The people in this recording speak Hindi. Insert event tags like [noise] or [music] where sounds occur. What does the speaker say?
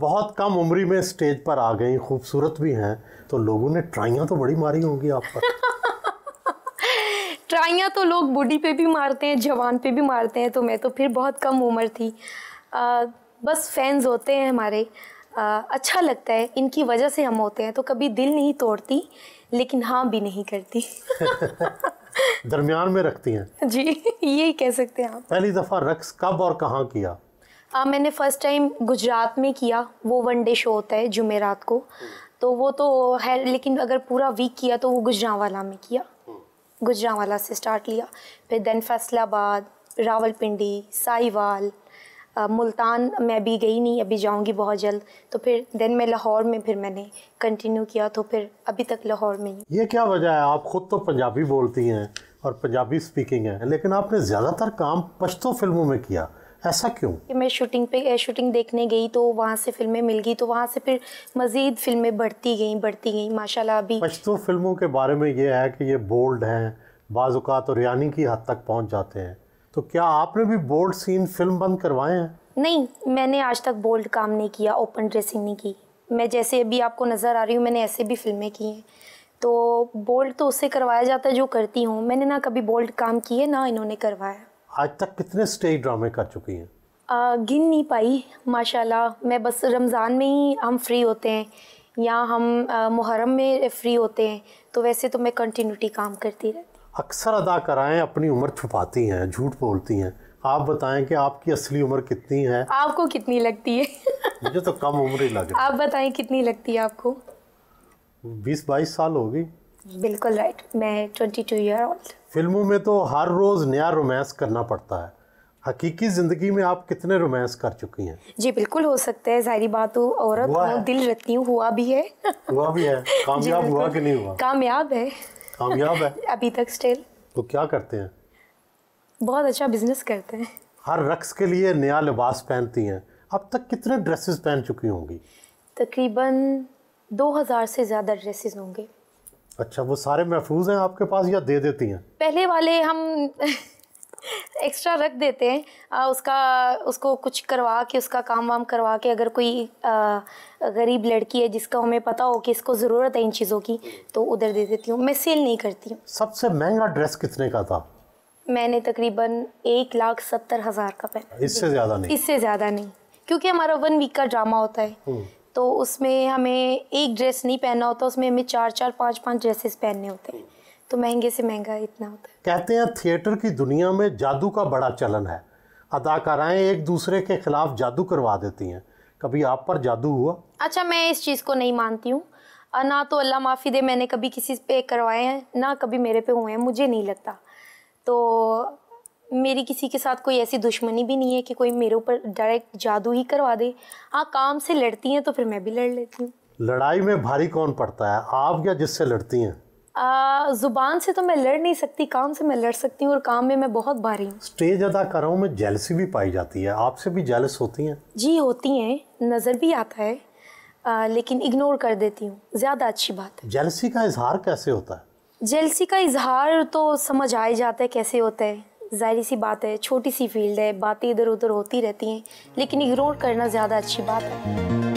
बहुत कम उम्र में स्टेज पर आ गई खूबसूरत भी हैं तो लोगों ने ट्राइयाँ तो बड़ी मारी होंगी आप पर ट्राइयाँ तो लोग बूढ़ी पे भी मारते हैं जवान पे भी मारते हैं तो मैं तो फिर बहुत कम उम्र थी आ, बस फैंस होते हैं हमारे आ, अच्छा लगता है इनकी वजह से हम होते हैं तो कभी दिल नहीं तोड़ती लेकिन हाँ भी नहीं करती [laughs] दरमियान में रखती हैं जी यही कह सकते हैं आप पहली दफ़ा रक्स कब और कहाँ किया आ, हाँ, मैंने फ़र्स्ट टाइम गुजरात में किया वो वन डे शो होता है जुमेरात को तो वो तो है लेकिन अगर पूरा वीक किया तो वो गुजरावाला में किया गुजरावाला से स्टार्ट लिया फिर देन फैसलाबाद रावलपिंडी साहिवाल मुल्तान मैं भी गई नहीं अभी जाऊंगी बहुत जल्द तो फिर देन मैं लाहौर में फिर मैंने कंटिन्यू किया तो फिर अभी तक लाहौर में ही ये क्या वजह है आप ख़ुद तो पंजाबी बोलती हैं और पंजाबी स्पीकिंग है लेकिन आपने ज़्यादातर काम पश्तो फिल्मों में किया ऐसा क्यों कि मैं शूटिंग पे शूटिंग देखने गई तो वहाँ से फिल्में मिल गई तो वहाँ से फिर मज़ीद फिल्में बढ़ती गई बढ़ती गई माशाल्लाह अभी पश्तो फिल्मों के बारे में ये है कि ये बोल्ड हैं बाजुकात और यानी की हद तक पहुँच जाते हैं तो क्या आपने भी बोल्ड सीन फिल्म बंद करवाए हैं नहीं मैंने आज तक बोल्ड काम नहीं किया ओपन ड्रेसिंग नहीं की मैं जैसे अभी आपको नज़र आ रही हूँ मैंने ऐसे भी फिल्में की हैं तो बोल्ड तो उससे करवाया जाता है जो करती हूँ मैंने ना कभी बोल्ड काम किए ना इन्होंने करवाया आज तक कितने स्टेज ड्रामे कर चुकी हैं गिन नहीं पाई माशाल्लाह मैं बस रमज़ान में ही हम फ्री होते हैं या हम मुहर्रम में फ्री होते हैं तो वैसे तो मैं कंटिन्यूटी काम करती रहती अक्सर अदा अपनी उम्र छुपाती हैं झूठ बोलती हैं आप बताएं कि आपकी असली उम्र कितनी है आपको कितनी लगती है मुझे तो कम उम्र ही लग रही आप बताएं कितनी लगती है आपको बीस बाईस साल होगी बिल्कुल राइट मैं 22 ईयर ओल्ड फिल्मों में तो हर रोज़ नया रोमांस करना पड़ता है हकीकी ज़िंदगी में आप कितने रोमांस कर चुकी हैं जी बिल्कुल हो सकता है जाहिर बात हो औरत दिल रखती हूँ हुआ भी है हुआ भी है [laughs] कामयाब हुआ कि नहीं हुआ कामयाब है कामयाब है [laughs] अभी तक स्टिल तो क्या करते हैं बहुत अच्छा बिजनेस करते हैं हर रक्स के लिए नया लिबास पहनती हैं अब तक कितने ड्रेसेस पहन चुकी होंगी तकरीबन दो से ज़्यादा ड्रेसेस होंगे अच्छा वो सारे महफूज हैं आपके पास या दे देती हैं पहले वाले हम एक्स्ट्रा [laughs] रख देते हैं आ, उसका उसको कुछ करवा के उसका काम वाम करवा के अगर कोई आ, गरीब लड़की है जिसका हमें पता हो कि इसको ज़रूरत है इन चीज़ों की तो उधर दे देती हूँ मैं सेल नहीं करती हूँ सबसे महंगा ड्रेस कितने का था मैंने तकरीबन एक लाख सत्तर हज़ार का पहना इससे ज़्यादा नहीं इससे ज़्यादा नहीं क्योंकि हमारा वन वीक का ड्रामा होता है हम्म। तो उसमें हमें एक ड्रेस नहीं पहनना होता उसमें हमें चार चार पाँच पाँच ड्रेसेस पहनने होते हैं तो महंगे से महंगा इतना होता है कहते हैं थिएटर की दुनिया में जादू का बड़ा चलन है अदाकाराएं एक दूसरे के खिलाफ जादू करवा देती हैं कभी आप पर जादू हुआ अच्छा मैं इस चीज़ को नहीं मानती हूँ ना तो अल्लाह माफ़ी दे मैंने कभी किसी पे करवाए हैं ना कभी मेरे पे हुए हैं मुझे नहीं लगता तो मेरी किसी के साथ कोई ऐसी दुश्मनी भी नहीं है कि कोई मेरे ऊपर डायरेक्ट जादू ही करवा दे हाँ काम से लड़ती हैं तो फिर मैं भी लड़ लेती हूँ लड़ाई में भारी कौन पड़ता है आप या जिससे लड़ती हैं ज़ुबान से तो मैं लड़ नहीं सकती काम से मैं लड़ सकती हूँ और काम में मैं बहुत भारी हूँ स्टेज अदाकारों में जेलसी भी पाई जाती है आपसे भी जेलस होती हैं जी होती हैं नज़र भी आता है आ, लेकिन इग्नोर कर देती हूँ ज़्यादा अच्छी बात है जेलसी का इजहार कैसे होता है जेलसी का इजहार तो समझ आ ही जाता है कैसे होता है जाहिर सी बात है छोटी सी फील्ड है बातें इधर उधर होती रहती हैं लेकिन इग्नोर करना ज़्यादा अच्छी बात है